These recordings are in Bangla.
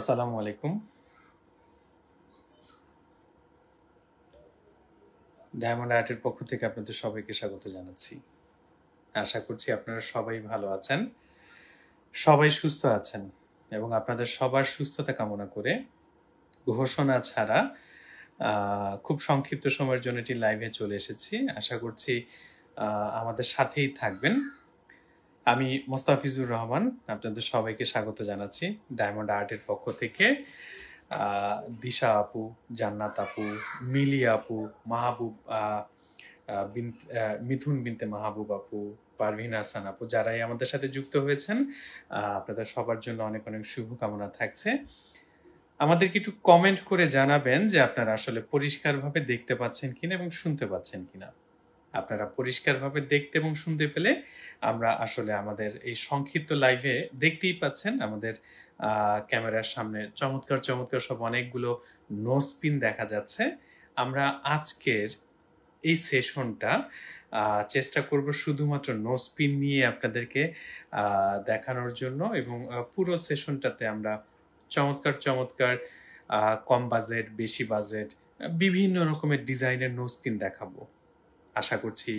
আসসালামু আলাইকুম ডায়মন্ড আর্টের পক্ষ থেকে আপনাদের সবাইকে স্বাগত জানাচ্ছি আশা করছি আপনারা সবাই ভালো আছেন সবাই সুস্থ আছেন এবং আপনাদের সবার সুস্থতা কামনা করে ঘোষণা ছাড়া খুব সংক্ষিপ্ত সময়ের জন্য এটি লাইভে চলে এসেছি আশা করছি আমাদের সাথেই থাকবেন আমি মোস্তাফিজুর রহমান আপনাদের সবাইকে স্বাগত জানাচ্ছি ডায়মন্ড আর্টের পক্ষ থেকে দিশা আপু জান্নাত আপু মিলি আপু মাহবুব মিথুন বিনতে মাহবুব আপু পারভিন হাসান আপু যারাই আমাদের সাথে যুক্ত হয়েছেন আপনাদের সবার জন্য অনেক অনেক শুভকামনা থাকছে আমাদেরকে একটু কমেন্ট করে জানাবেন যে আপনারা আসলে পরিষ্কারভাবে দেখতে পাচ্ছেন কিনা এবং শুনতে পাচ্ছেন কিনা আপনারা পরিষ্কারভাবে দেখতে এবং শুনতে পেলে আমরা আসলে আমাদের এই সংক্ষিপ্ত লাইভে দেখতেই পাচ্ছেন আমাদের ক্যামেরার সামনে চমৎকার চমৎকার সব অনেকগুলো নো স্পিন দেখা যাচ্ছে আমরা আজকের এই সেশনটা চেষ্টা করব শুধুমাত্র নো স্পিন নিয়ে আপনাদেরকে দেখানোর জন্য এবং পুরো সেশনটাতে আমরা চমৎকার চমৎকার কম বাজেট বেশি বাজেট বিভিন্ন রকমের ডিজাইনের নো স্পিন দেখাবো আশা করছি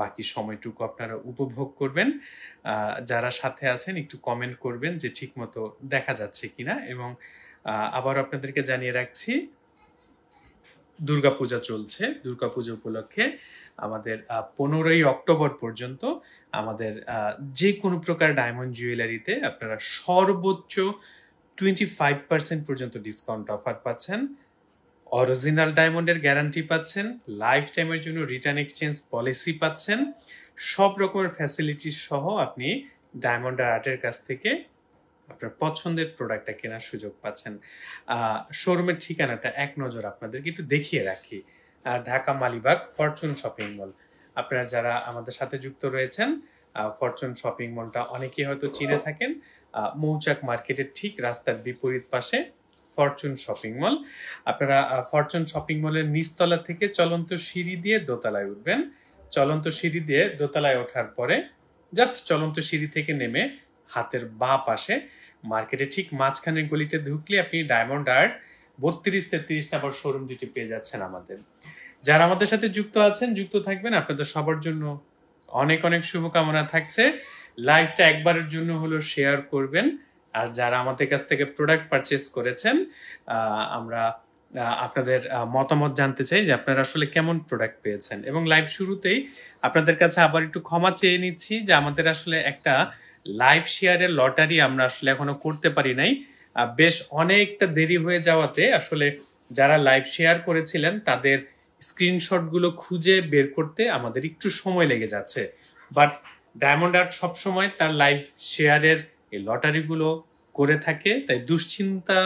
বাকি সময়টুকু আপনারা উপভোগ করবেন যারা সাথে আছেন একটু কমেন্ট করবেন যে ঠিকমতো দেখা যাচ্ছে কিনা এবং আবার আপনাদেরকে জানিয়ে রাখছি দুর্গাপূজা চলছে দুর্গাপূজা উপলক্ষে আমাদের পনেরোই অক্টোবর পর্যন্ত আমাদের যে কোনো প্রকার ডায়মন্ড জুয়েলারিতে আপনারা সর্বোচ্চ টোয়েন্টি ফাইভ পার্সেন্ট পর্যন্ত ডিসকাউন্ট অফার পাচ্ছেন অরিজিনাল ডায়মন্ডের গ্যারান্টি পাচ্ছেন লাইফ টাইমের জন্য রিটার্ন এক্সচেঞ্জ পলিসি পাচ্ছেন সব রকমের ফ্যাসিলিটি সহ আপনি ডায়মন্ড আর্টের কাছ থেকে আপনার পছন্দের প্রোডাক্টটা কেনার সুযোগ পাচ্ছেন শোরুমের ঠিকানাটা এক নজর আপনাদেরকে একটু দেখিয়ে রাখি Dhaka Malibagh Fortune shopping mall আপনারা যারা আমাদের সাথে যুক্ত রয়েছেন ফরচুন শপিং মলটা অনেকেই হয়তো চিনে থাকেন মৌচাক মার্কেটের ঠিক রাস্তার বিপরীত পাশে ফরচুন শপিং মল আপনারা ফরচুন শপিং মলের নিচতলা থেকে চলন্ত সিঁড়ি দিয়ে দোতলায় উঠবেন চলন্ত সিঁড়ি দিয়ে দোতলায় ওঠার পরে জাস্ট চলন্ত সিঁড়ি থেকে নেমে হাতের বাঁ পাশে মার্কেটে ঠিক মাঝখানে গলিতে ঢুকলে আপনি ডায়মন্ড আর্ট বত্রিশ তেত্রিশ নাম্বার শোরুম দুটি পেয়ে যাচ্ছেন আমাদের যারা আমাদের সাথে যুক্ত আছেন যুক্ত থাকবেন আপনাদের সবার জন্য অনেক অনেক শুভকামনা থাকছে লাইফটা একবারের জন্য হলো শেয়ার করবেন আর যারা আমাদের কাছ থেকে প্রোডাক্ট পারচেস করেছেন আমরা আপনাদের মতামত জানতে চাই যে আপনারা আসলে কেমন প্রোডাক্ট পেয়েছেন এবং লাইভ শুরুতেই আপনাদের কাছে আবার একটু ক্ষমা চেয়ে নিচ্ছি যে আমাদের আসলে একটা লাইভ শেয়ারের লটারি আমরা আসলে এখনো করতে পারি নাই বেশ অনেকটা দেরি হয়ে যাওয়াতে আসলে যারা লাইভ শেয়ার করেছিলেন তাদের স্ক্রিনশটগুলো খুঁজে বের করতে আমাদের একটু সময় লেগে যাচ্ছে বাট ডায়মন্ড আর্ট সবসময় তার লাইভ শেয়ারের এই লটারিগুলো করে থাকে তাই দুশ্চিন্তা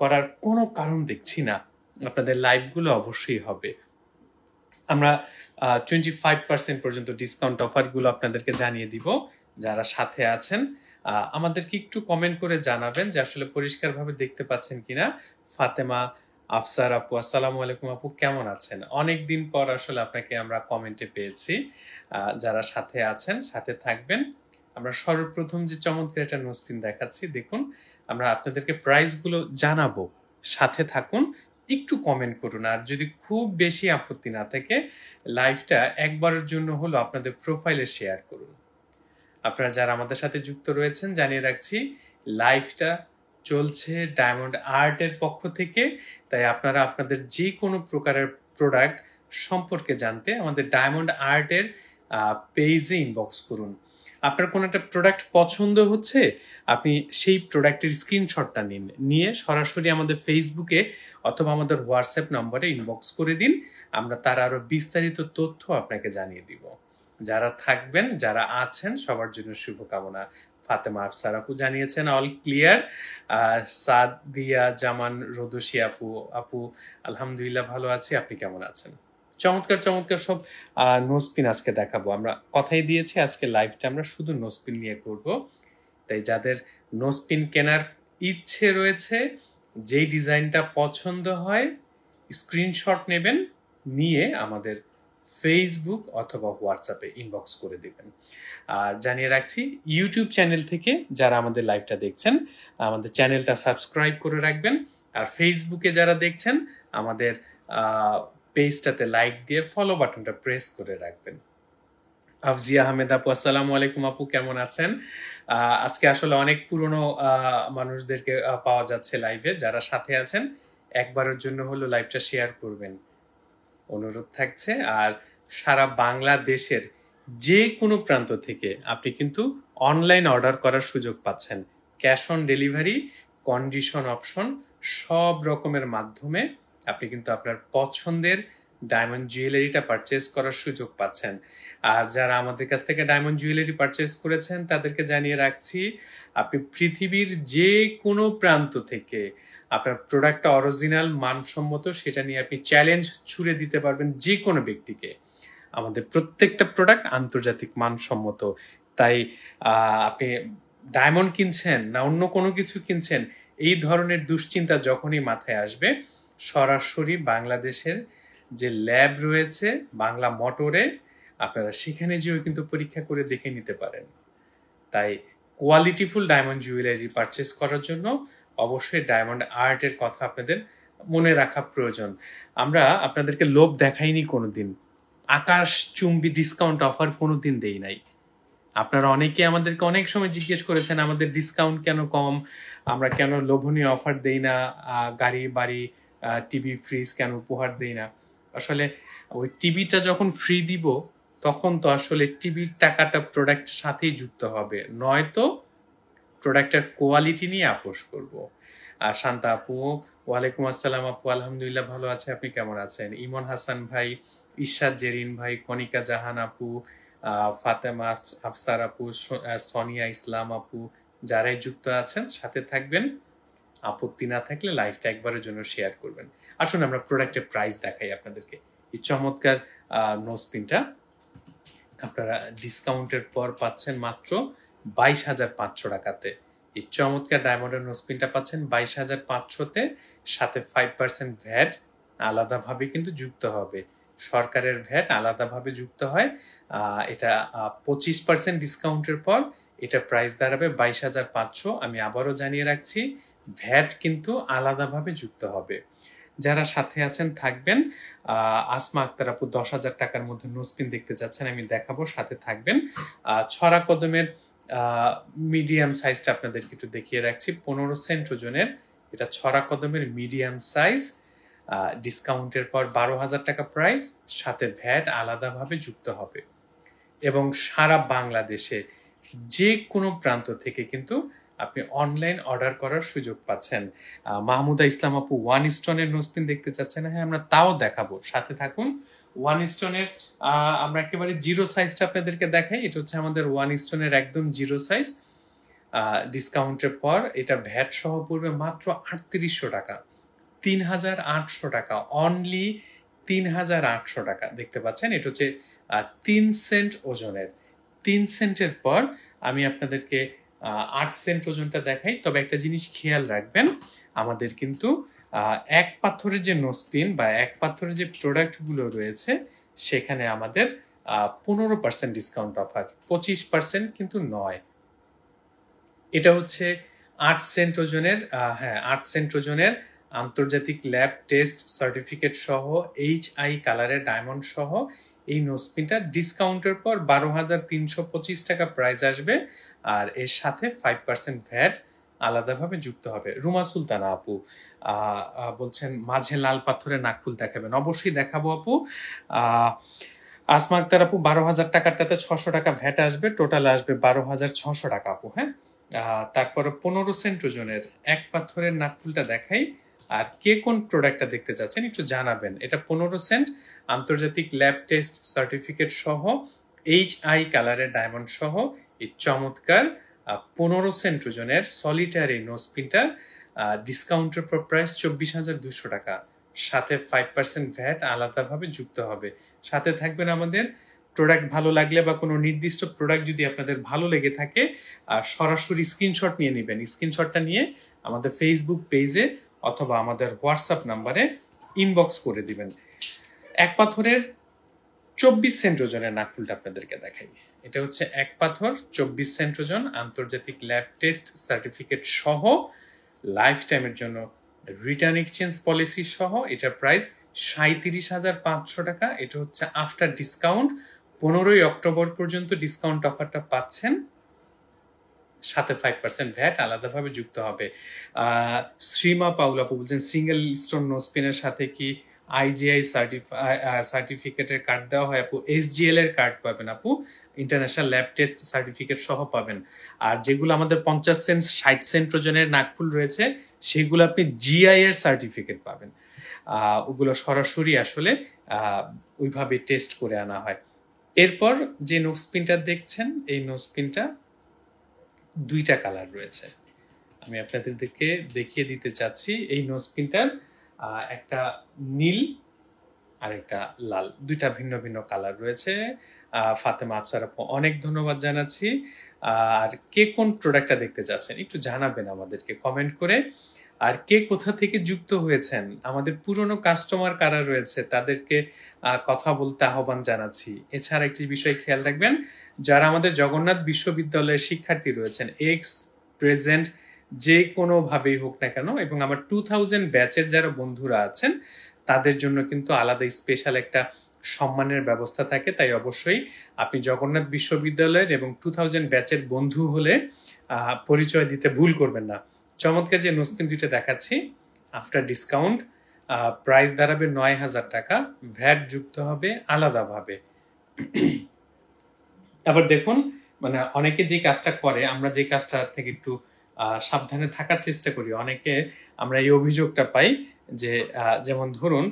করার কোনো কারণ দেখছি না আপনাদের লাইভগুলো অবশ্যই হবে আমরা টোয়েন্টি ফাইভ পার্সেন্ট পর্যন্ত ডিসকাউন্ট অফারগুলো আপনাদেরকে জানিয়ে দিব যারা সাথে আছেন আমাদেরকে একটু কমেন্ট করে জানাবেন যে আসলে পরিষ্কারভাবে দেখতে পাচ্ছেন কিনা ফাতেমা আফসার আপু আসসালামু আলাইকুম আপু কেমন আছেন অনেক দিন পর আসলে আপনাকে আমরা কমেন্টে পেয়েছি যারা সাথে আছেন সাথে থাকবেন আমরা সর্বপ্রথম যে চমৎকার একটা নোস্পিন দেখাচ্ছি দেখুন আমরা আপনাদেরকে প্রাইসগুলো জানাবো সাথে থাকুন একটু কমেন্ট করুন আর যদি খুব বেশি আপত্তি না থাকে লাইভটা একবারের জন্য হলো আপনাদের প্রোফাইলে শেয়ার করুন আপনারা যারা আমাদের সাথে যুক্ত রয়েছেন জানিয়ে রাখছি লাইভটা চলছে ডায়মন্ড আর্টের পক্ষ থেকে তাই আপনারা আপনাদের যে কোনো প্রকারের প্রোডাক্ট সম্পর্কে জানতে আমাদের ডায়মন্ড আর্টের পেজে ইনবক্স করুন আপনার কোনো একটা প্রোডাক্ট পছন্দ হচ্ছে আপনি সেই প্রোডাক্টের স্ক্রিনশটটা নিন নিয়ে সরাসরি আমাদের ফেসবুকে অথবা আমাদের হোয়াটসঅ্যাপ নম্বরে ইনবক্স করে দিন আমরা তার আরও বিস্তারিত তথ্য আপনাকে জানিয়ে দিব যারা থাকবেন যারা আছেন সবার জন্য শুভকামনা ফাতেমা আফসার আপু জানিয়েছেন অল ক্লিয়ার সাদিয়া জামান রোদসি আপু আপু আলহামদুলিল্লাহ ভালো আছি আপনি কেমন আছেন চমৎকার চমৎকার সব নোস্পিন আজকে দেখাবো আমরা কথাই দিয়েছি আজকে লাইভটা আমরা শুধু নোস্পিন নিয়ে করব তাই যাদের নোস্পিন কেনার ইচ্ছে রয়েছে যেই ডিজাইনটা পছন্দ হয় স্ক্রিনশট নেবেন নিয়ে আমাদের ফেসবুক অথবা হোয়াটসঅ্যাপে ইনবক্স করে দেবেন আর জানিয়ে রাখছি ইউটিউব চ্যানেল থেকে যারা আমাদের লাইভটা দেখছেন আমাদের চ্যানেলটা সাবস্ক্রাইব করে রাখবেন আর ফেসবুকে যারা দেখছেন আমাদের পেজটাতে লাইক দিয়ে ফলো বাটনটা প্রেস করে রাখবেন আফজি আহমেদ আপু আসসালামু আলাইকুম আপু কেমন আছেন আজকে আসলে অনেক পুরনো মানুষদেরকে পাওয়া যাচ্ছে লাইভে যারা সাথে আছেন একবারের জন্য হলো লাইভটা শেয়ার করবেন অনুরোধ থাকছে আর সারা বাংলাদেশের যে কোনো প্রান্ত থেকে আপনি কিন্তু অনলাইন অর্ডার করার সুযোগ পাচ্ছেন cash on delivery condition option সব রকমের মাধ্যমে আপনি কিন্তু আপনার পছন্দের ডায়মন্ড জুয়েলারিটা পারচেস করার সুযোগ পাচ্ছেন আর যারা আমাদের কাছ থেকে ডায়মন্ড জুয়েলারি পারচেস করেছেন তাদেরকে জানিয়ে রাখছি আপনি পৃথিবীর যে কোনো প্রান্ত থেকে আপনার প্রোডাক্টটা অরিজিনাল মানসম্মত সেটা নিয়ে আপনি চ্যালেঞ্জ ছুড়ে দিতে পারবেন যে কোনো ব্যক্তিকে আমাদের প্রত্যেকটা প্রোডাক্ট আন্তর্জাতিক মানসম্মত তাই আপনি ডায়মন্ড কিনছেন না অন্য কোনো কিছু কিনছেন এই ধরনের দুশ্চিন্তা যখনই মাথায় আসবে সরাসরি বাংলাদেশের যে ল্যাব রয়েছে বাংলা মোটরে আপনারা সেখানে যেও কিন্তু পরীক্ষা করে দেখে নিতে পারেন তাই কোয়ালিটিফুল ডায়মন্ড জুয়েলারি পারচেস করার জন্য অবশ্যই ডায়মন্ড আর্টের কথা আপনাদের মনে রাখা প্রয়োজন আমরা আপনাদেরকে লোভ দেখাইনি কোনো দিন আকাশ চুম্বি ডিসকাউন্ট অফার কোনো দিন দেই নাই আপনারা অনেকে আমাদেরকে অনেক সময় জিজ্ঞেস করেছেন আমাদের ডিসকাউন্ট কেন কম আমরা কেন লোভনীয় অফার দেই না গাড়ি বাড়ি টিভি ফ্রিজ কেন উপহার দিই না আসলে ওই টিভিটা যখন ফ্রি দিব তখন তো আসলে টিভির টাকাটা প্রোডাক্টের সাথেই যুক্ত হবে নয়তো প্রোডাক্টের কোয়ালিটি নিয়ে আপোষ করব আর শান্তা আপু ওয়ালাইকুম আসসালাম আপু আলহামদুলিল্লাহ ভালো আছে আপনি কেমন আছেন ইমন হাসান ভাই ইশাদ জেরিন ভাই কনিকা জাহান আপু ফাতেমা আফসার আপু সোনিয়া ইসলাম আপু যারাই যুক্ত আছেন সাথে থাকবেন আপত্তি না থাকলে লাইফটা একবারের জন্য শেয়ার করবেন আসুন আমরা প্রোডাক্টের প্রাইস দেখাই আপনাদেরকে এই চমৎকার নোসপিনটা আপনারা ডিসকাউন্টের পর পাচ্ছেন মাত্র বাইশ হাজার পাঁচশো টাকাতে এই চমৎকার ডায়মন্ডের নোসপিনটা পাচ্ছেন বাইশ হাজার পাঁচশোতে সাথে ফাইভ পার্সেন্ট ভ্যাট আলাদাভাবে কিন্তু যুক্ত হবে সরকারের ভ্যাট আলাদাভাবে যুক্ত হয় এটা পঁচিশ পার্সেন্ট ডিসকাউন্টের পর এটা প্রাইস দাঁড়াবে বাইশ হাজার পাঁচশো আমি আবারও জানিয়ে রাখছি ভ্যাট কিন্তু আলাদাভাবে যুক্ত হবে যারা সাথে আছেন থাকবেন আসমা আক্তার আপু দশ হাজার টাকার মধ্যে নোসপিন দেখতে যাচ্ছেন আমি দেখাবো সাথে থাকবেন ছড়া কদমের মিডিয়াম সাইজটা আপনাদেরকে একটু দেখিয়ে রাখছি পনেরো সেন্ট ওজনের এটা ছড়া কদমের মিডিয়াম সাইজ ডিসকাউন্টের পর বারো হাজার টাকা প্রাইস সাথে ভ্যাট আলাদাভাবে যুক্ত হবে এবং সারা বাংলাদেশে যে কোনো প্রান্ত থেকে কিন্তু আপনি অনলাইন অর্ডার করার সুযোগ পাচ্ছেন মাহমুদা ইসলাম আপু ওয়ান স্টোনের নোসপিন দেখতে চাচ্ছেন হ্যাঁ আমরা তাও দেখাবো সাথে থাকুন ওয়ান স্টোনের আমরা একেবারে জিরো সাইজটা আপনাদেরকে দেখাই এটা হচ্ছে আমাদের ওয়ান স্টোনের একদম জিরো সাইজ ডিসকাউন্টের পর এটা ভ্যাট সহ পড়বে মাত্র আটত্রিশশো টাকা তিন হাজার আটশো টাকা অনলি তিন হাজার আটশো টাকা দেখতে পাচ্ছেন এটা হচ্ছে তিন সেন্ট ওজনের তিন সেন্টের পর আমি আপনাদেরকে আট সেন্ট ওজনটা দেখাই তবে একটা জিনিস খেয়াল রাখবেন আমাদের কিন্তু এক পাথরের যে নোসপিন বা এক পাথরের যে প্রোডাক্টগুলো রয়েছে সেখানে আমাদের পনেরো পার্সেন্ট ডিসকাউন্ট অফার পঁচিশ পার্সেন্ট কিন্তু নয় এটা হচ্ছে আট সেন্ট ওজনের হ্যাঁ আট সেন্ট ওজনের আন্তর্জাতিক ল্যাব টেস্ট সার্টিফিকেট সহ এইচ আই কালারের ডায়মন্ড সহ এই নোসপিনটা ডিসকাউন্টের পর বারো হাজার তিনশো পঁচিশ টাকা প্রাইস আসবে আর এর সাথে ফাইভ পার্সেন্ট ভ্যাট আলাদাভাবে যুক্ত হবে রুমা সুলতানা আপু বলছেন মাঝে লাল পাথরে নাকফুল দেখাবেন অবশ্যই দেখাবো আপু আসমা তার আপু বারো হাজার টাকারটাতে ছশো টাকা ভ্যাট আসবে টোটাল আসবে বারো হাজার ছশো টাকা আপু হ্যাঁ তারপর পনেরো সেন্ট ওজনের এক পাথরের নাকফুলটা দেখাই আর কে কোন প্রোডাক্টটা দেখতে চাচ্ছেন একটু জানাবেন এটা পনেরো সেন্ট আন্তর্জাতিক ল্যাব টেস্ট সার্টিফিকেট সহ এইচ আই কালারের ডায়মন্ড সহ এই চমৎকার পনেরো সেন্ট ওজনের সলিটারি নোসপিনটা ডিসকাউন্টের পর প্রাইস চব্বিশ হাজার দুশো টাকা সাথে ফাইভ পার্সেন্ট ভ্যাট আলাদাভাবে যুক্ত হবে সাথে থাকবেন আমাদের প্রোডাক্ট ভালো লাগলে বা কোনো নির্দিষ্ট প্রোডাক্ট যদি আপনাদের ভালো লেগে থাকে সরাসরি স্ক্রিনশট নিয়ে নেবেন স্ক্রিনশটটা নিয়ে আমাদের ফেসবুক পেজে অথবা আমাদের হোয়াটসঅ্যাপ নাম্বারে ইনবক্স করে দিবেন এক পাথরের চব্বিশ সেন্ট ওজনের নাকফুলটা আপনাদেরকে দেখাই এটা হচ্ছে এক পাথর চব্বিশ সেন্ট্রোজন আন্তর্জাতিক ল্যাব টেস্ট সার্টিফিকেট সহ লাইফ টাইমের জন্য রিটার্ন এক্সচেঞ্জ পলিসি সহ এটা প্রাইস সাঁত্রিশ হাজার পাঁচশো টাকা এটা হচ্ছে আফটার ডিসকাউন্ট পনেরোই অক্টোবর পর্যন্ত ডিসকাউন্ট অফারটা পাচ্ছেন সাথে ফাইভ পার্সেন্ট ভ্যাট আলাদাভাবে যুক্ত হবে শ্রীমা পাউলাপু বলছেন সিঙ্গেল স্টোন নোসপিনের সাথে কি আইজিআই সার্টিফিকেটের কার্ড দেওয়া হয় আপু এসজিএল এর কার্ড পাবেন আপু ইন্টারন্যাশনাল ল্যাব টেস্ট সার্টিফিকেট সহ পাবেন আর যেগুলো আমাদের পঞ্চাশ সেন্ট ষাট সেন্ট ওজনের নাকফুল রয়েছে সেগুলো আপনি জিআই এর সার্টিফিকেট পাবেন ওগুলো সরাসরি আসলে ওইভাবে টেস্ট করে আনা হয় এরপর যে নোসপিনটা দেখছেন এই নোসপিনটা দুইটা কালার রয়েছে আমি আপনাদেরকে দেখিয়ে দিতে চাচ্ছি এই নোসপিনটার একটা নীল আর একটা লাল দুইটা ভিন্ন ভিন্ন কালার রয়েছে ফাতেমা আফসার আপু অনেক ধন্যবাদ জানাচ্ছি আর কে কোন প্রোডাক্টটা দেখতে চাচ্ছেন একটু জানাবেন আমাদেরকে কমেন্ট করে আর কে কোথা থেকে যুক্ত হয়েছেন আমাদের পুরনো কাস্টমার কারা রয়েছে তাদেরকে কথা বলতে আহ্বান জানাচ্ছি এছাড়া একটি বিষয় খেয়াল রাখবেন যারা আমাদের জগন্নাথ বিশ্ববিদ্যালয়ের শিক্ষার্থী রয়েছেন এক্স প্রেজেন্ট যে কোনোভাবেই হোক না কেন এবং আমার টু থাউজেন্ড ব্যাচের যারা বন্ধুরা আছেন তাদের জন্য কিন্তু আলাদা স্পেশাল একটা সম্মানের ব্যবস্থা থাকে তাই অবশ্যই আপনি জগন্নাথ বিশ্ববিদ্যালয়ের এবং টু থাউজেন্ড ব্যাচের বন্ধু হলে পরিচয় দিতে ভুল করবেন না চমৎকার যে নসপিন দুইটা দেখাচ্ছি আফটার ডিসকাউন্ট প্রাইস দাঁড়াবে নয় হাজার টাকা ভ্যাট যুক্ত হবে আলাদাভাবে আবার দেখুন মানে অনেকে যে কাজটা করে আমরা যে কাজটা থেকে একটু সাবধানে থাকার চেষ্টা করি অনেকে আমরা এই অভিযোগটা পাই যে যেমন ধরুন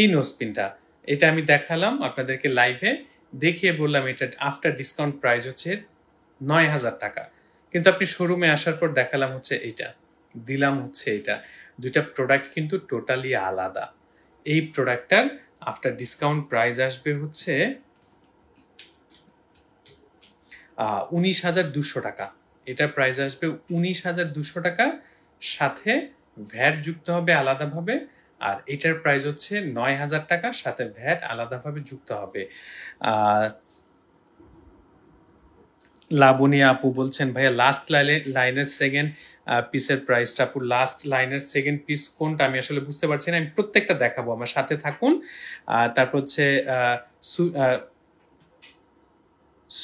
এই নোসপিনটা এটা আমি দেখালাম আপনাদেরকে লাইভে দেখিয়ে বললাম এটা আফটার ডিসকাউন্ট প্রাইস হচ্ছে নয় হাজার টাকা কিন্তু আপনি শোরুমে আসার পর দেখালাম হচ্ছে এইটা দিলাম হচ্ছে এটা দুইটা প্রোডাক্ট কিন্তু টোটালি আলাদা এই প্রোডাক্টটার আফটার ডিসকাউন্ট প্রাইস আসবে হচ্ছে উনিশ হাজার দুশো টাকা এটা প্রাইস আসবে উনিশ হাজার দুশো টাকা সাথে ভ্যাট যুক্ত হবে আলাদাভাবে আর এটার প্রাইস হচ্ছে নয় হাজার টাকা সাথে ভ্যাট আলাদাভাবে যুক্ত হবে লাবণী আপু বলছেন ভাইয়া লাস্ট লাইনের সেকেন্ড পিসের প্রাইসটা আপু লাস্ট লাইনের সেকেন্ড পিস কোনটা আমি আসলে বুঝতে পারছি না আমি প্রত্যেকটা দেখাবো আমার সাথে থাকুন তারপর হচ্ছে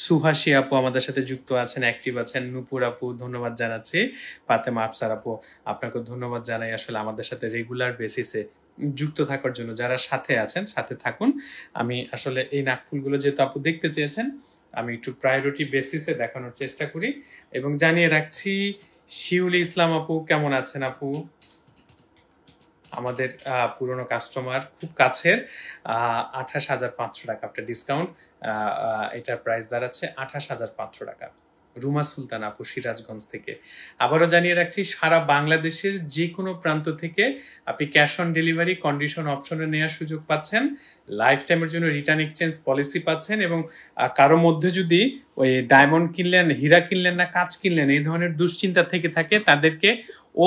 সুহাসী আপু আমাদের সাথে যুক্ত আছেন অ্যাক্টিভ আছেন নুপুর আপু ধন্যবাদ জানাচ্ছি ফাতেমা আফসার আপু আপনাকে ধন্যবাদ জানাই আসলে আমাদের সাথে রেগুলার বেসিসে যুক্ত থাকার জন্য যারা সাথে আছেন সাথে থাকুন আমি আসলে এই নাকফুলগুলো যেহেতু আপু দেখতে চেয়েছেন আমি একটু প্রায়োরিটি বেসিসে দেখানোর চেষ্টা করি এবং জানিয়ে রাখছি শিউল ইসলাম আপু কেমন আছেন আপু আমাদের পুরনো কাস্টমার খুব কাছের আঠাশ হাজার পাঁচশো টাকা আপনার ডিসকাউন্ট এটার প্রাইস দাঁড়াচ্ছে আঠাশ হাজার পাঁচশো টাকা রুমা সুলতান আপু সিরাজগঞ্জ থেকে আবারও জানিয়ে রাখছি সারা বাংলাদেশের যে কোনো প্রান্ত থেকে আপনি ক্যাশ অন ডেলিভারি কন্ডিশন অপশনে নেওয়ার সুযোগ পাচ্ছেন লাইফ টাইমের জন্য রিটার্ন এক্সচেঞ্জ পলিসি পাচ্ছেন এবং কারো মধ্যে যদি ওই ডায়মন্ড কিনলেন হীরা কিনলেন না কাজ কিনলেন এই ধরনের দুশ্চিন্তা থেকে থাকে তাদেরকে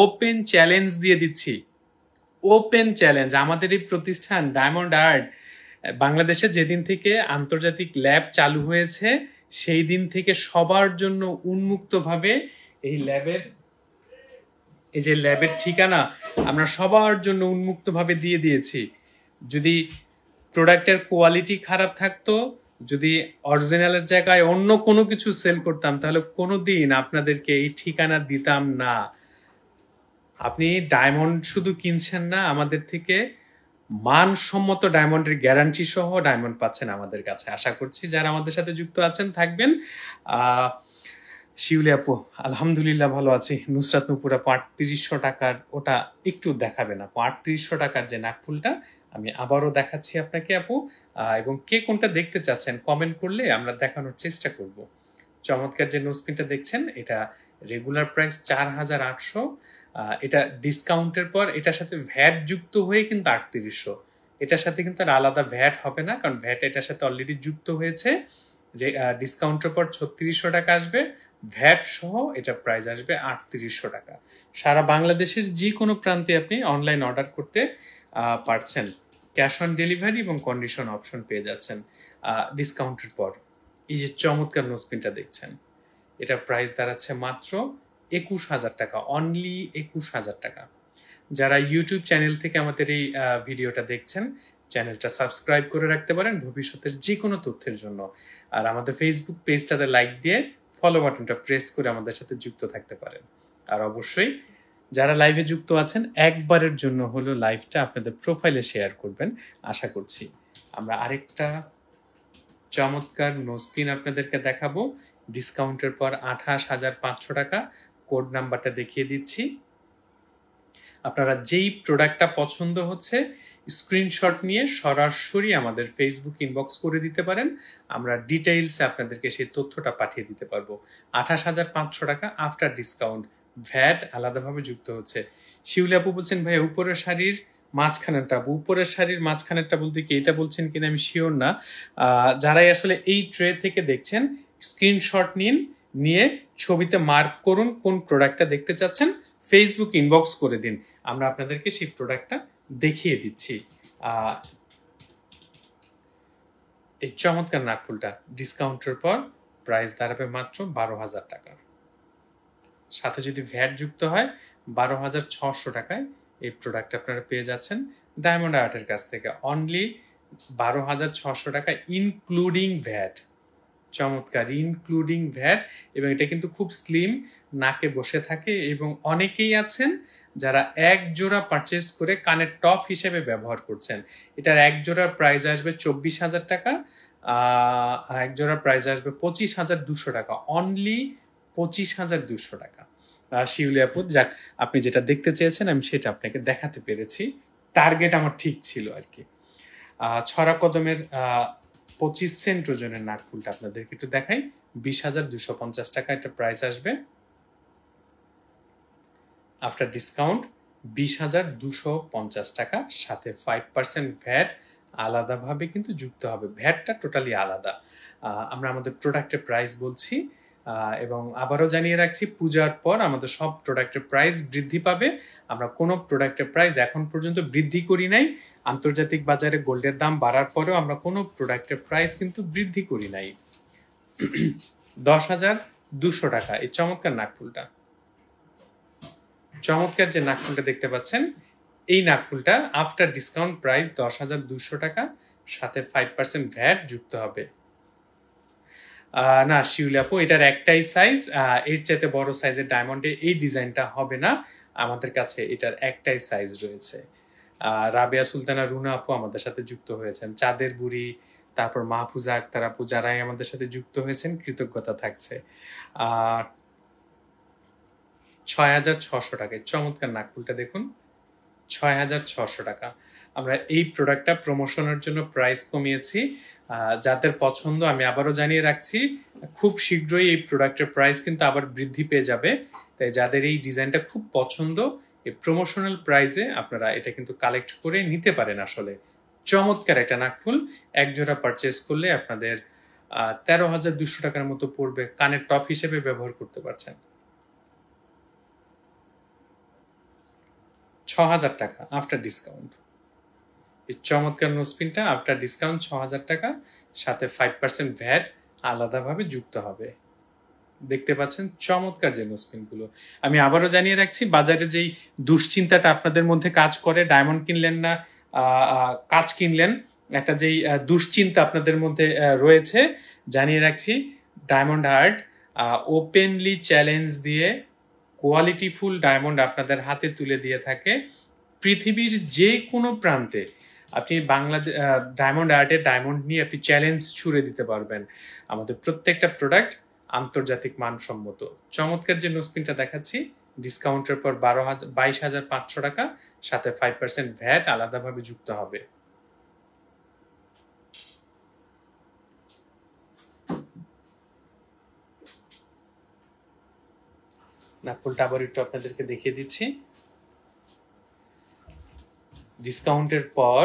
ওপেন চ্যালেঞ্জ দিয়ে দিচ্ছি ওপেন চ্যালেঞ্জ আমাদের এই প্রতিষ্ঠান ডায়মন্ড আর্ট বাংলাদেশে যেদিন থেকে আন্তর্জাতিক ল্যাব চালু হয়েছে সেই দিন থেকে সবার জন্য উন্মুক্তভাবে এই ল্যাবের এই যে ল্যাবের ঠিকানা আমরা সবার জন্য উন্মুক্তভাবে দিয়ে দিয়েছি যদি প্রোডাক্টের কোয়ালিটি খারাপ থাকতো যদি অরিজিনালের জায়গায় অন্য কোনো কিছু সেল করতাম তাহলে কোনো দিন আপনাদেরকে এই ঠিকানা দিতাম না আপনি ডায়মন্ড শুধু কিনছেন না আমাদের থেকে মানসম্মত ডায়মন্ডের গ্যারান্টি সহ ডায়মন্ড পাচ্ছেন আমাদের কাছে আশা করছি যারা আমাদের সাথে যুক্ত আছেন থাকবেন শিউলি আপু আলহামদুলিল্লাহ ভালো আছি নুসরাত নুপুরা তিরিশশো টাকার ওটা একটু না আপু তিরিশশো টাকার যে নাকফুলটা আমি আবারও দেখাচ্ছি আপনাকে আপু এবং কে কোনটা দেখতে চাচ্ছেন কমেন্ট করলে আমরা দেখানোর চেষ্টা করব চমৎকার যে নোসপিনটা দেখছেন এটা রেগুলার প্রাইস চার হাজার আটশো এটা ডিসকাউন্টের পর এটার সাথে ভ্যাট যুক্ত হয়ে কিন্তু আটত্রিশশো এটার সাথে কিন্তু আর আলাদা ভ্যাট হবে না কারণ ভ্যাট এটার সাথে অলরেডি যুক্ত হয়েছে যে ডিসকাউন্টের পর ছত্রিশশো টাকা আসবে ভ্যাট সহ এটা প্রাইস আসবে আটত্রিশশো টাকা সারা বাংলাদেশের যে কোনো প্রান্তে আপনি অনলাইন অর্ডার করতে পারছেন ক্যাশ অন ডেলিভারি এবং কন্ডিশন অপশন পেয়ে যাচ্ছেন ডিসকাউন্টের পর এই যে চমৎকার নোসপিনটা দেখছেন এটা প্রাইস দাঁড়াচ্ছে মাত্র একুশ হাজার টাকা অনলি একুশ হাজার টাকা যারা ইউটিউব চ্যানেল থেকে আমাদের এই ভিডিওটা দেখছেন চ্যানেলটা সাবস্ক্রাইব করে রাখতে পারেন ভবিষ্যতের যে কোনো তথ্যের জন্য আর আমাদের ফেসবুক পেজটাতে লাইক দিয়ে ফলো বাটনটা প্রেস করে আমাদের সাথে যুক্ত থাকতে পারেন আর অবশ্যই যারা লাইভে যুক্ত আছেন একবারের জন্য হলো লাইভটা আপনাদের প্রোফাইলে শেয়ার করবেন আশা করছি আমরা আরেকটা চমৎকার নোস্কিন আপনাদেরকে দেখাবো ডিসকাউন্টের পর আঠাশ হাজার পাঁচশো টাকা কোড নাম্বারটা দেখিয়ে দিচ্ছি আপনারা যেই প্রোডাক্টটা পছন্দ হচ্ছে স্ক্রিনশট নিয়ে সরাসরি আমাদের ফেসবুক ইনবক্স করে দিতে পারেন আমরা ডিটেইলসে আপনাদেরকে সেই তথ্যটা পাঠিয়ে দিতে পারবো আঠাশ হাজার পাঁচশো টাকা আফটার ডিসকাউন্ট ভ্যাট আলাদাভাবে যুক্ত হচ্ছে শিউলি আপু বলছেন ভাই উপরের শাড়ির মাঝখানেরটা টাপ উপরের শাড়ির মাঝখানেরটা বলতে কি এটা বলছেন কিনা আমি শিওর না যারাই আসলে এই ট্রে থেকে দেখছেন স্ক্রিনশট নিন নিয়ে ছবিতে মার্ক করুন কোন প্রোডাক্টটা দেখতে চাচ্ছেন ফেসবুক ইনবক্স করে দিন আমরা আপনাদেরকে সেই প্রোডাক্টটা দেখিয়ে দিচ্ছি এই চমৎকার নাকফুলটা ডিসকাউন্টের পর প্রাইস দাঁড়াবে মাত্র বারো হাজার টাকা সাথে যদি ভ্যাট যুক্ত হয় বারো হাজার ছশো টাকায় এই প্রোডাক্ট আপনারা পেয়ে যাচ্ছেন ডায়মন্ড আর্টের কাছ থেকে অনলি বারো হাজার ছশো টাকা ইনক্লুডিং ভ্যাট চমৎকার ইনক্লুডিং ভ্যাট এবং এটা কিন্তু খুব স্লিম নাকে বসে থাকে এবং অনেকেই আছেন যারা এক জোড়া পারচেস করে কানের টপ হিসেবে ব্যবহার করছেন এটার এক জোড়ার প্রাইস আসবে চব্বিশ হাজার টাকা এক জোড়ার প্রাইস আসবে পঁচিশ হাজার দুশো টাকা অনলি পঁচিশ হাজার দুশো টাকা শিউলিয়াপুর যাক আপনি যেটা দেখতে চেয়েছেন আমি সেটা আপনাকে দেখাতে পেরেছি টার্গেট আমার ঠিক ছিল আর কি ছড়া কদমের পঁচিশ সেন্ট ওজনের নাকফুলটা আপনাদেরকে একটু দেখাই বিশ হাজার দুশো পঞ্চাশ টাকা একটা প্রাইস আসবে আফটার ডিসকাউন্ট বিশ হাজার দুশো পঞ্চাশ টাকা সাথে ফাইভ পার্সেন্ট ভ্যাট আলাদাভাবে কিন্তু যুক্ত হবে ভ্যাটটা টোটালি আলাদা আমরা আমাদের প্রোডাক্টের প্রাইস বলছি এবং আবারও জানিয়ে রাখছি পূজার পর আমাদের সব প্রোডাক্টের প্রাইস বৃদ্ধি পাবে আমরা কোনো প্রোডাক্টের প্রাইস এখন পর্যন্ত বৃদ্ধি করি নাই আন্তর্জাতিক বাজারে গোল্ডের দাম বাড়ার পরেও আমরা কোনো প্রোডাক্টের প্রাইস কিন্তু বৃদ্ধি করি নাই দশ হাজার দুশো টাকা এই চমৎকার নাকফুলটা চমৎকার যে নাকফুলটা দেখতে পাচ্ছেন এই নাকফুলটা আফটার ডিসকাউন্ট প্রাইস দশ হাজার দুশো টাকা সাথে ফাইভ পার্সেন্ট ভ্যাট যুক্ত হবে না শিউলি আপু এটার একটাই সাইজ এর চাইতে বড় সাইজের ডায়মন্ডে এই ডিজাইনটা হবে না আমাদের কাছে এটার একটাই সাইজ রয়েছে রাবিয়া সুলতানা রুনা আপু আমাদের সাথে যুক্ত হয়েছেন চাঁদের বুড়ি তারপর মাহফুজা আক্তার আপু যারাই আমাদের সাথে যুক্ত হয়েছেন কৃতজ্ঞতা থাকছে আর ছয় হাজার ছশো টাকায় চমৎকার নাকফুলটা দেখুন ছয় হাজার ছশো টাকা আমরা এই প্রোডাক্টটা প্রমোশনের জন্য প্রাইস কমিয়েছি যাদের পছন্দ আমি আবারও জানিয়ে রাখছি খুব শীঘ্রই এই প্রোডাক্টের প্রাইস কিন্তু আবার বৃদ্ধি পেয়ে যাবে তাই যাদের এই ডিজাইনটা খুব পছন্দ এই প্রমোশনাল প্রাইজে আপনারা এটা কিন্তু কালেক্ট করে নিতে পারেন আসলে চমৎকার একটা নাকফুল এক জোড়া পারচেস করলে আপনাদের তেরো হাজার দুশো টাকার মতো পড়বে কানের টপ হিসেবে ব্যবহার করতে পারছেন ছ হাজার টাকা আফটার ডিসকাউন্ট এই চমৎকার নোসপিনটা আফটার ডিসকাউন্ট ছ হাজার টাকা সাথে ফাইভ পার্সেন্ট ভ্যাট আলাদাভাবে যুক্ত হবে দেখতে পাচ্ছেন চমৎকার যে নোসপিনগুলো আমি আবারও জানিয়ে রাখছি বাজারে যেই দুশ্চিন্তাটা আপনাদের মধ্যে কাজ করে ডায়মন্ড কিনলেন না কাজ কিনলেন একটা যেই দুশ্চিন্তা আপনাদের মধ্যে রয়েছে জানিয়ে রাখছি ডায়মন্ড হার্ট ওপেনলি চ্যালেঞ্জ দিয়ে কোয়ালিটিফুল ডায়মন্ড আপনাদের হাতে তুলে দিয়ে থাকে পৃথিবীর যে কোনো প্রান্তে আপনি বাংলাদেশ ডায়মন্ড আর্টে ডায়মন্ড নিয়ে আপনি চ্যালেঞ্জ ছুড়ে দিতে পারবেন আমাদের প্রত্যেকটা প্রোডাক্ট আন্তর্জাতিক মানসম্মত চমৎকার যে নোসপিনটা দেখাচ্ছি ডিসকাউন্টের পর বারো হাজার বাইশ হাজার পাঁচশো টাকা সাথে ফাইভ পার্সেন্ট ভ্যাট আলাদাভাবে যুক্ত হবে নাকফুলটা টাবারিটা আপনাদেরকে দেখিয়ে দিচ্ছি ডিসকাউন্টের পর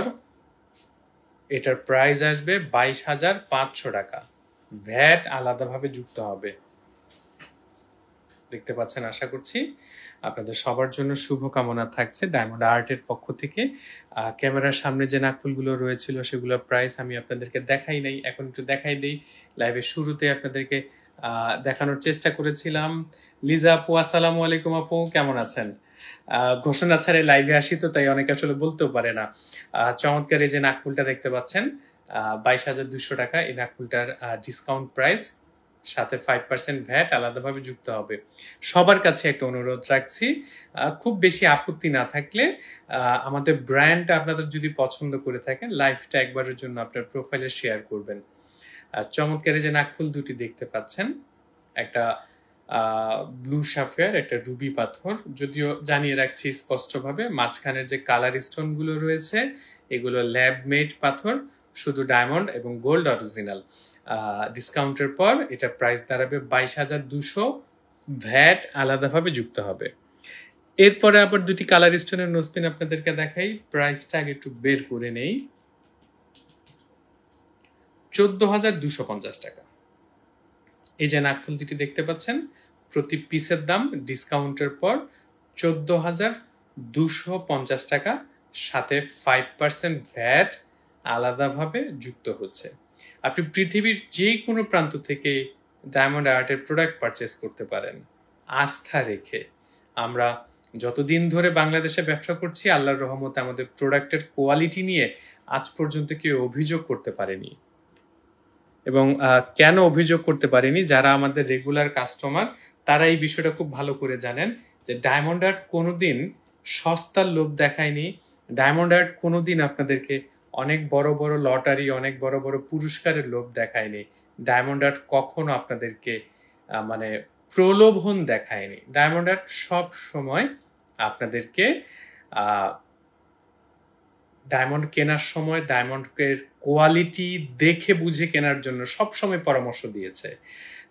এটার প্রাইস আসবে বাইশ হাজার পাঁচশো টাকা ভ্যাট আলাদাভাবে যুক্ত হবে দেখতে পাচ্ছেন আশা করছি আপনাদের সবার জন্য শুভকামনা থাকছে ডায়মন্ড আর্টের পক্ষ থেকে ক্যামেরার সামনে যে নাকফুলগুলো রয়েছিল সেগুলোর প্রাইস আমি আপনাদেরকে দেখাই নাই এখন একটু দেখাই দিই লাইভের শুরুতে আপনাদেরকে দেখানোর চেষ্টা করেছিলাম লিজা আপু আসসালামু আলাইকুম আপু কেমন আছেন ঘোষণা ছাড়ে লাইভে আসি তো তাই অনেকে আসলে বলতেও পারে না চমৎকার এই যে নাকফুলটা দেখতে পাচ্ছেন বাইশ হাজার দুশো টাকা এই নাকফুলটার ডিসকাউন্ট প্রাইস সাথে ফাইভ পার্সেন্ট ভ্যাট আলাদাভাবে যুক্ত হবে সবার কাছে একটা অনুরোধ রাখছি খুব বেশি আপত্তি না থাকলে আমাদের ব্র্যান্ড আপনাদের যদি পছন্দ করে থাকেন লাইফটা একবারের জন্য আপনার প্রোফাইলে শেয়ার করবেন চমৎকারে যে নাকফুল দুটি দেখতে পাচ্ছেন একটা ব্লু সাফেয়ার একটা রুবি পাথর যদিও জানিয়ে রাখছি স্পষ্টভাবে মাঝখানের যে কালার স্টোনগুলো রয়েছে এগুলো ল্যাব মেড পাথর শুধু ডায়মন্ড এবং গোল্ড অরিজিনাল ডিসকাউন্টের পর এটা প্রাইস দাঁড়াবে বাইশ হাজার দুশো ভ্যাট আলাদাভাবে যুক্ত হবে এরপরে আবার দুটি কালার স্টোনের নোজপিন আপনাদেরকে দেখাই প্রাইসটা আগে একটু বের করে নেই চোদ্দ হাজার দুশো পঞ্চাশ টাকা এই যে নাকফুল দুটি দেখতে পাচ্ছেন প্রতি পিসের দাম ডিসকাউন্টের পর চোদ্দ হাজার দুশো পঞ্চাশ টাকা সাথে ফাইভ পার্সেন্ট ভ্যাট আলাদাভাবে যুক্ত হচ্ছে আপনি পৃথিবীর যে কোনো প্রান্ত থেকে ডায়মন্ড আর্টের প্রোডাক্ট পারচেস করতে পারেন আস্থা রেখে আমরা যতদিন ধরে বাংলাদেশে ব্যবসা করছি আল্লাহর রহমতে আমাদের প্রোডাক্টের কোয়ালিটি নিয়ে আজ পর্যন্ত কেউ অভিযোগ করতে পারেনি এবং কেন অভিযোগ করতে পারেনি যারা আমাদের রেগুলার কাস্টমার তারা এই বিষয়টা খুব ভালো করে জানেন যে ডায়মন্ড আর্ট কোনোদিন সস্তার লোভ দেখায়নি ডায়মন্ড আর্ট কোনোদিন আপনাদেরকে অনেক বড় বড় লটারি অনেক বড় বড় পুরস্কারের লোভ দেখায়নি ডায়মন্ড আর্ট কখনো আপনাদেরকে মানে প্রলোভন দেখায়নি ডায়মন্ড আর্ট সব সময় আপনাদেরকে ডায়মন্ড কেনার সময় ডায়মন্ডের কোয়ালিটি দেখে বুঝে কেনার জন্য সবসময় পরামর্শ দিয়েছে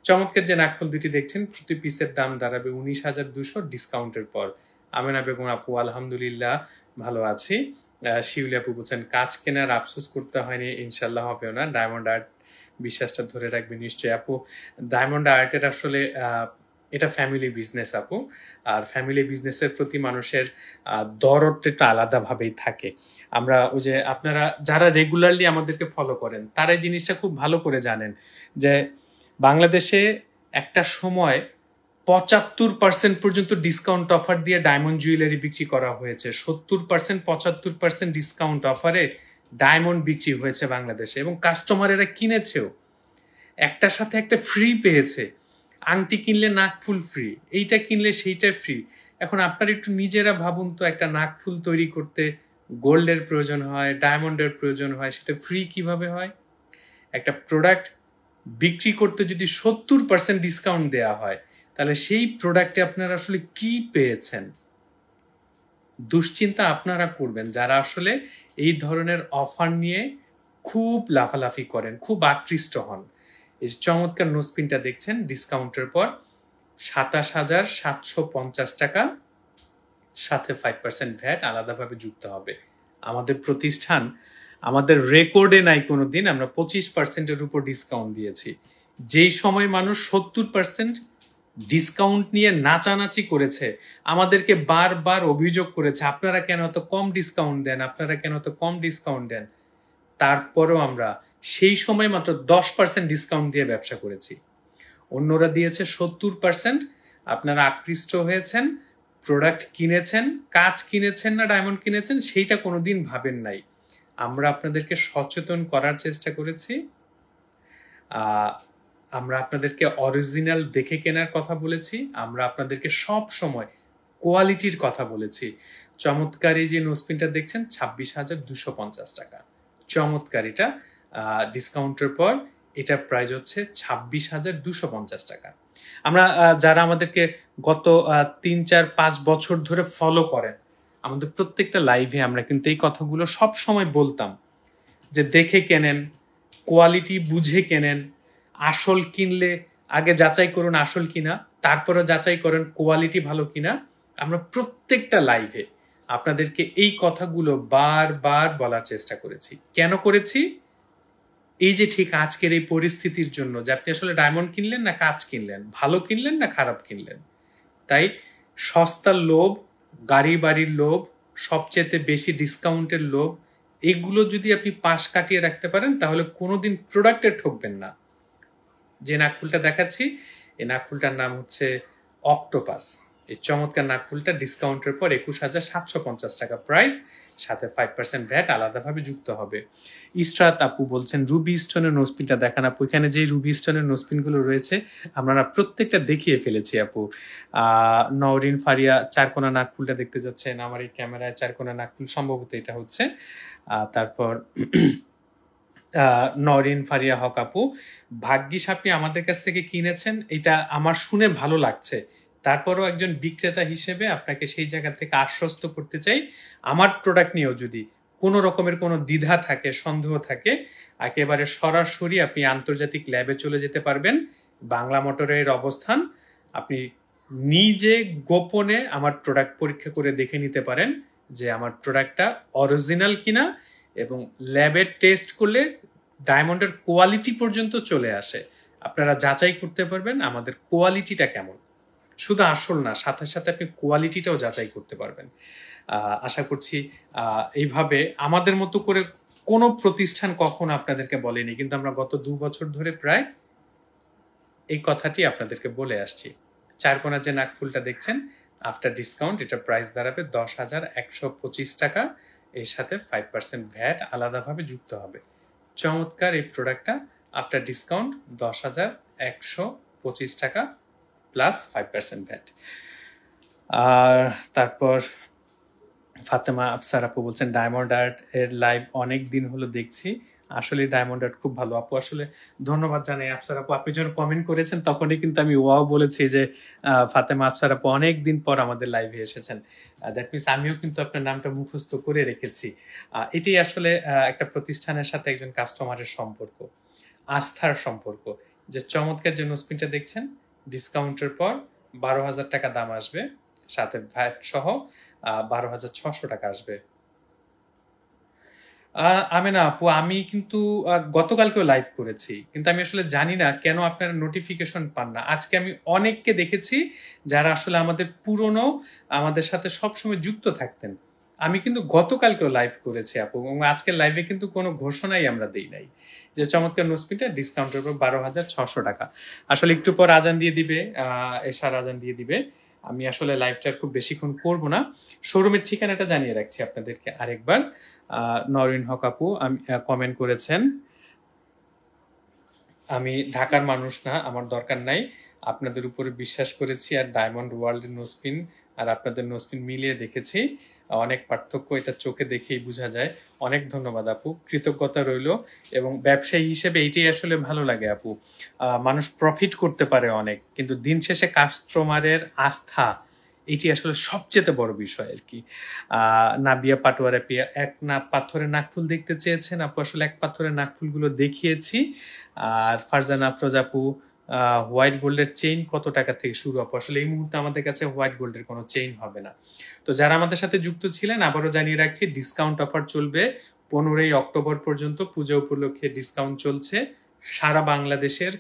চমৎকার যে নাকফুল দুটি দেখছেন প্রতি পিসের দাম দাঁড়াবে উনিশ হাজার দুশো ডিসকাউন্টের পর আমেনা বেগম আপু আলহামদুলিল্লাহ ভালো আছি শিউলি আপু বলছেন কাজ কেনার আফসোস করতে হয়নি ইনশাল্লাহ হবেও না ডায়মন্ড আর্ট বিশ্বাসটা ধরে রাখবে নিশ্চয়ই আপু ডায়মন্ড আর্টের আসলে এটা ফ্যামিলি বিজনেস আপু আর ফ্যামিলি বিজনেসের প্রতি মানুষের দরদটা একটু আলাদাভাবেই থাকে আমরা ওই যে আপনারা যারা রেগুলারলি আমাদেরকে ফলো করেন তারা এই জিনিসটা খুব ভালো করে জানেন যে বাংলাদেশে একটা সময় পঁচাত্তর পার্সেন্ট পর্যন্ত ডিসকাউন্ট অফার দিয়ে ডায়মন্ড জুয়েলারি বিক্রি করা হয়েছে সত্তর পার্সেন্ট পঁচাত্তর পার্সেন্ট ডিসকাউন্ট অফারে ডায়মন্ড বিক্রি হয়েছে বাংলাদেশে এবং কাস্টমারেরা কিনেছেও একটার সাথে একটা ফ্রি পেয়েছে আংটি কিনলে নাকফুল ফ্রি এইটা কিনলে সেইটা ফ্রি এখন আপনার একটু নিজেরা ভাবুন তো একটা নাকফুল তৈরি করতে গোল্ডের প্রয়োজন হয় ডায়মন্ডের প্রয়োজন হয় সেটা ফ্রি কিভাবে হয় একটা প্রোডাক্ট বিক্রি করতে যদি সত্তর পার্সেন্ট ডিসকাউন্ট দেওয়া হয় তাহলে সেই প্রোডাক্টে আপনারা আসলে কি পেয়েছেন দুশ্চিন্তা আপনারা করবেন যারা আসলে এই ধরনের অফার নিয়ে খুব লাফালাফি করেন খুব আকৃষ্ট হন এই চমৎকার নোসপিনটা দেখছেন ডিসকাউন্টের পর সাতাশ হাজার সাতশো পঞ্চাশ টাকা সাথে ফাইভ পার্সেন্ট ভ্যাট আলাদাভাবে যুক্ত হবে আমাদের প্রতিষ্ঠান আমাদের রেকর্ডে নাই কোনো দিন আমরা পঁচিশ পার্সেন্টের উপর ডিসকাউন্ট দিয়েছি যেই সময় মানুষ সত্তর পার্সেন্ট ডিসকাউন্ট নিয়ে নাচানাচি করেছে আমাদেরকে বারবার অভিযোগ করেছে আপনারা কেন এত কম ডিসকাউন্ট দেন আপনারা কেন এত কম ডিসকাউন্ট দেন তারপরেও আমরা সেই সময় মাত্র দশ পার্সেন্ট ডিসকাউন্ট দিয়ে ব্যবসা করেছি অন্যরা দিয়েছে সত্তর পার্সেন্ট আপনারা আকৃষ্ট হয়েছেন প্রোডাক্ট কিনেছেন কাজ কিনেছেন না ডায়মন্ড কিনেছেন সেইটা কোনো দিন ভাবেন নাই আমরা আপনাদেরকে সচেতন করার চেষ্টা করেছি আমরা আপনাদেরকে অরিজিনাল দেখে কেনার কথা বলেছি আমরা আপনাদেরকে সব সময় কোয়ালিটির কথা বলেছি চমৎকার এই যে নোসপিনটা দেখছেন ছাব্বিশ হাজার দুশো পঞ্চাশ টাকা চমৎকার এটা ডিসকাউন্টের পর এটার প্রাইস হচ্ছে ছাব্বিশ হাজার দুশো পঞ্চাশ টাকা আমরা যারা আমাদেরকে গত তিন চার পাঁচ বছর ধরে ফলো করেন আমাদের প্রত্যেকটা লাইভে আমরা কিন্তু এই কথাগুলো সব সময় বলতাম যে দেখে কেনেন কোয়ালিটি বুঝে কেনেন আসল কিনলে আগে যাচাই করুন আসল কিনা তারপরে যাচাই করেন কোয়ালিটি ভালো কিনা আমরা প্রত্যেকটা লাইভে আপনাদেরকে এই কথাগুলো বারবার বলার চেষ্টা করেছি কেন করেছি এই যে ঠিক আজকের এই পরিস্থিতির জন্য যে আপনি আসলে ডায়মন্ড কিনলেন না কাজ কিনলেন ভালো কিনলেন না খারাপ কিনলেন তাই সস্তার লোভ গাড়ি বাড়ির লোভ সবচেয়েতে বেশি ডিসকাউন্টের লোভ এগুলো যদি আপনি পাশ কাটিয়ে রাখতে পারেন তাহলে কোনোদিন প্রোডাক্টে ঠকবেন না যে নাকফুলটা দেখাচ্ছি এই নাকফুলটার নাম হচ্ছে অক্টোপাস এই চমৎকার নাকফুলটা ডিসকাউন্টের পর একুশ হাজার সাতশো পঞ্চাশ টাকা প্রাইস সাথে ফাইভ পার্সেন্ট ভ্যাট আলাদাভাবে যুক্ত হবে ইস্ট্রাত আপু বলছেন রুবি স্টোনের নোসপিনটা দেখান আপু এখানে যে রুবি স্টোনের নোসপিনগুলো রয়েছে আমরা প্রত্যেকটা দেখিয়ে ফেলেছি আপু নওরিন ফারিয়া চারকোনা নাকফুলটা দেখতে যাচ্ছেন আমার এই ক্যামেরায় চারকোনা নাকফুল সম্ভবত এটা হচ্ছে তারপর নরিন ফারিয়া হক আপু ভাগ্যিস আপনি আমাদের কাছ থেকে কিনেছেন এটা আমার শুনে ভালো লাগছে তারপরও একজন বিক্রেতা হিসেবে আপনাকে সেই জায়গা থেকে আশ্বস্ত করতে চাই আমার প্রোডাক্ট নিয়েও যদি কোনো রকমের কোনো দ্বিধা থাকে সন্দেহ থাকে একেবারে সরাসরি আপনি আন্তর্জাতিক ল্যাবে চলে যেতে পারবেন বাংলা মোটরের অবস্থান আপনি নিজে গোপনে আমার প্রোডাক্ট পরীক্ষা করে দেখে নিতে পারেন যে আমার প্রোডাক্টটা অরিজিনাল কিনা এবং ল্যাবে টেস্ট করলে ডায়মন্ডের কোয়ালিটি পর্যন্ত চলে আসে আপনারা যাচাই করতে পারবেন আমাদের কোয়ালিটিটা কেমন শুধু আসল না সাথে সাথে আপনি কোয়ালিটিটাও যাচাই করতে পারবেন আশা করছি এইভাবে আমাদের মতো করে কোনো প্রতিষ্ঠান কখনো আপনাদেরকে বলেনি কিন্তু আমরা গত দু বছর ধরে প্রায় এই কথাটি আপনাদেরকে বলে আসছি চারকোনা যে নাকফুলটা দেখছেন আফটার ডিসকাউন্ট এটা প্রাইস দাঁড়াবে দশ হাজার একশো পঁচিশ টাকা এর সাথে ফাইভ পার্সেন্ট ভ্যাট আলাদাভাবে যুক্ত হবে চমৎকার এই প্রোডাক্টটা আফটার ডিসকাউন্ট দশ হাজার একশো পঁচিশ টাকা প্লাস ফাইভ পার্সেন্ট ভ্যাট আর তারপর ফাতেমা আফসার আপু বলছেন ডায়মন্ড আর্ট এর লাইভ অনেক দিন হলো দেখছি আসলে ডায়মন্ড আর্ট খুব ভালো আপু আসলে ধন্যবাদ জানাই আফসার আপু আপনি যখন কমেন্ট করেছেন তখনই কিন্তু আমি ওয়াও বলেছি যে ফাতেমা আফসার আপু অনেক দিন পর আমাদের লাইভে এসেছেন দ্যাট মিনস আমিও কিন্তু আপনার নামটা মুখস্থ করে রেখেছি এটি আসলে একটা প্রতিষ্ঠানের সাথে একজন কাস্টমারের সম্পর্ক আস্থার সম্পর্ক যে চমৎকার যে নোসপিনটা দেখছেন ডিসকাউন্টের পর বারো হাজার টাকা দাম আসবে সাথে ভ্যাট সহ বারো হাজার ছশো টাকা আসবে আমি না আপু আমি কিন্তু গতকালকেও লাইভ করেছি কিন্তু আমি আসলে জানি না কেন আপনারা নোটিফিকেশন পান না আজকে আমি অনেককে দেখেছি যারা আসলে আমাদের পুরনো আমাদের সাথে সবসময় যুক্ত থাকতেন আমি কিন্তু গতকালকেও লাইভ করেছি আপু এবং আজকের লাইভে কিন্তু কোনো ঘোষণাই আমরা দিই নাই যে চমৎকার নসপিটা ডিসকাউন্টের উপর বারো হাজার ছশো টাকা আসলে একটু পর আজান দিয়ে দিবে এশার আজান দিয়ে দিবে আমি আসলে লাইভটা খুব বেশিক্ষণ করব না শোরুমের ঠিকানাটা জানিয়ে রাখছি আপনাদেরকে আরেকবার নরিন হক আপু আমি কমেন্ট করেছেন আমি ঢাকার মানুষ না আমার দরকার নাই আপনাদের উপরে বিশ্বাস করেছি আর ডায়মন্ড ওয়ার্ল্ডের নোসপিন আর আপনাদের নোসপিন মিলিয়ে দেখেছি অনেক পার্থক্য এটা চোখে দেখেই বোঝা যায় অনেক ধন্যবাদ আপু কৃতজ্ঞতা রইল এবং ব্যবসায়ী হিসেবে এইটাই আসলে ভালো লাগে আপু মানুষ প্রফিট করতে পারে অনেক কিন্তু দিন শেষে কাস্টমারের আস্থা এটি আসলে সবচেয়ে বড় বিষয় আর কি নাবিয়া পাটোয়ারা পিয়া এক না পাথরে নাকফুল দেখতে চেয়েছেন আপু আসলে এক পাথরে নাকফুলগুলো দেখিয়েছি আর ফারজানা প্রজাপু হোয়াইট গোল্ডের চেইন কত টাকা থেকে শুরু হবে আসলে এই মুহূর্তে আমাদের কাছে হোয়াইট গোল্ডের কোনো চেইন হবে না তো যারা আমাদের সাথে যুক্ত ছিলেন আবারও জানিয়ে রাখছি ডিসকাউন্ট অফার চলবে পনেরোই অক্টোবর পর্যন্ত পূজা উপলক্ষে ডিসকাউন্ট চলছে সারা বাংলাদেশের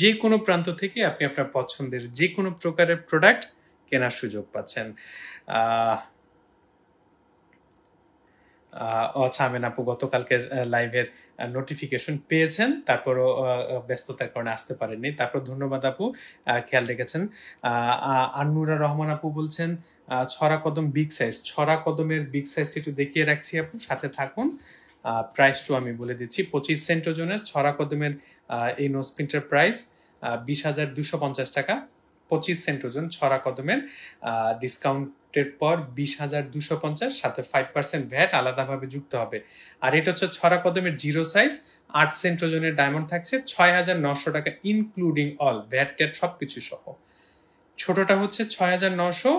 যে কোনো প্রান্ত থেকে আপনি আপনার পছন্দের যে কোনো প্রকারের প্রোডাক্ট কেনার সুযোগ পাচ্ছেন আচ্ছা আমেন আপু গতকালকের লাইভের নোটিফিকেশন পেয়েছেন তারপরও ব্যস্ততার কারণে আসতে পারেননি তারপর ধন্যবাদ আপু খেয়াল রেখেছেন আনমুরা রহমান আপু বলছেন ছড়া কদম বিগ সাইজ ছড়া কদমের বিগ সাইজটি একটু দেখিয়ে রাখছি আপু সাথে থাকুন প্রাইসটু আমি বলে দিচ্ছি পঁচিশ সেন্ট ওজনের ছড়া কদমের এই প্রিন্টের প্রাইস বিশ হাজার দুশো পঞ্চাশ টাকা পঁচিশ সেন্ট ওজন ছড়া কদমের ডিসকাউন্টের পর বিশ হাজার দুশো পঞ্চাশ সাথে ফাইভ পার্সেন্ট ভ্যাট আলাদাভাবে যুক্ত হবে আর এটা হচ্ছে ছড়া কদমের জিরো সাইজ আট সেন্ট ওজনের ডায়মন্ড থাকছে ছয় হাজার নশো টাকা ইনক্লুডিং অল ভ্যাট ট্যাট সব কিছু সহ ছোটটা হচ্ছে ছয় হাজার নশো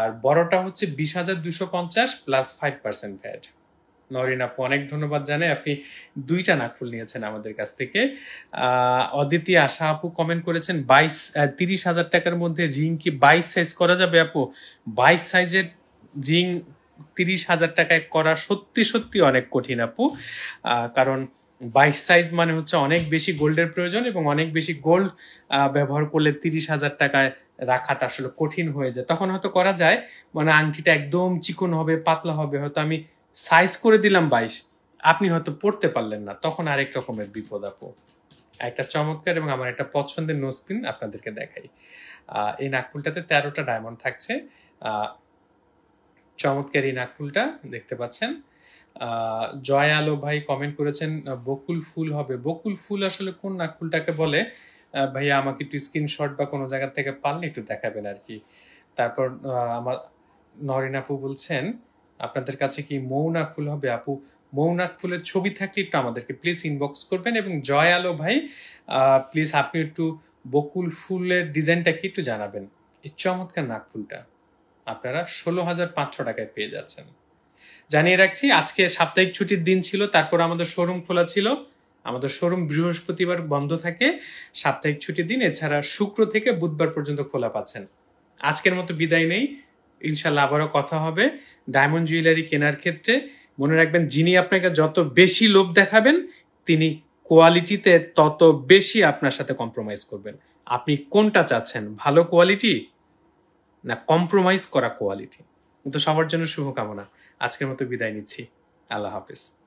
আর বড়টা হচ্ছে বিশ হাজার দুশো পঞ্চাশ plus five percent VAT Nourin আপু অনেক ধন্যবাদ জানাই আপনি দুইটা নাকফুল নিয়েছেন আমাদের কাছ থেকে অদিতি আশা আপু কমেন্ট করেছেন বাইশ তিরিশ হাজার টাকার মধ্যে রিং কি বাইশ সাইজ করা যাবে আপু বাইশ সাইজের রিং তিরিশ হাজার টাকায় করা সত্যি সত্যি অনেক কঠিন আপু কারণ বাইশ সাইজ মানে হচ্ছে অনেক বেশি গোল্ডের প্রয়োজন এবং অনেক বেশি গোল্ড ব্যবহার করলে তিরিশ হাজার টাকায় রাখাটা আসলে কঠিন হয়ে যায় তখন হয়তো করা যায় মানে আংটিটা একদম চিকন হবে পাতলা হবে হয়তো আমি সাইজ করে দিলাম বাইশ আপনি হয়তো পড়তে পারলেন না তখন আরেক রকমের বিপদ আপ একটা চমৎকার এবং আমার একটা পছন্দের নোজপিন আপনাদেরকে দেখাই এই নাকফুলটাতে তেরোটা ডায়মন্ড থাকছে চমৎকার এই নাকফুলটা দেখতে পাচ্ছেন জয় আলো ভাই কমেন্ট করেছেন বকুল ফুল হবে বকুল ফুল আসলে কোন নাকফুলটাকে বলে ভাইয়া আমাকে একটু স্ক্রিনশট বা কোনো জায়গা থেকে পারলে একটু দেখাবেন আর কি তারপর আমার নরিন আপু বলছেন আপনাদের কাছে কি মৌনাক ফুল হবে আপু মৌনাক ফুলের ছবি থাকলে একটু আমাদেরকে প্লিজ ইনবক্স করবেন এবং জয় আলো ভাই প্লিজ আপনি একটু বকুল ফুলের ডিজাইনটা কি একটু জানাবেন এই চমৎকার নাক ফুলটা আপনারা ষোলো হাজার পাঁচশো টাকায় পেয়ে যাচ্ছেন জানিয়ে রাখছি আজকে সাপ্তাহিক ছুটির দিন ছিল তারপর আমাদের শোরুম খোলা ছিল আমাদের শোরুম বৃহস্পতিবার বন্ধ থাকে সাপ্তাহিক ছুটির দিন এছাড়া শুক্র থেকে বুধবার পর্যন্ত খোলা পাচ্ছেন আজকের মতো বিদায় নেই ইনশাল্লাহ আবারও কথা হবে ডায়মন্ড জুয়েলারি কেনার ক্ষেত্রে মনে রাখবেন যিনি আপনাকে যত বেশি লোভ দেখাবেন তিনি কোয়ালিটিতে তত বেশি আপনার সাথে কম্প্রোমাইজ করবেন আপনি কোনটা চাচ্ছেন ভালো কোয়ালিটি না কম্প্রোমাইজ করা কোয়ালিটি কিন্তু সবার জন্য শুভকামনা আজকের মতো বিদায় নিচ্ছি আল্লাহ হাফিজ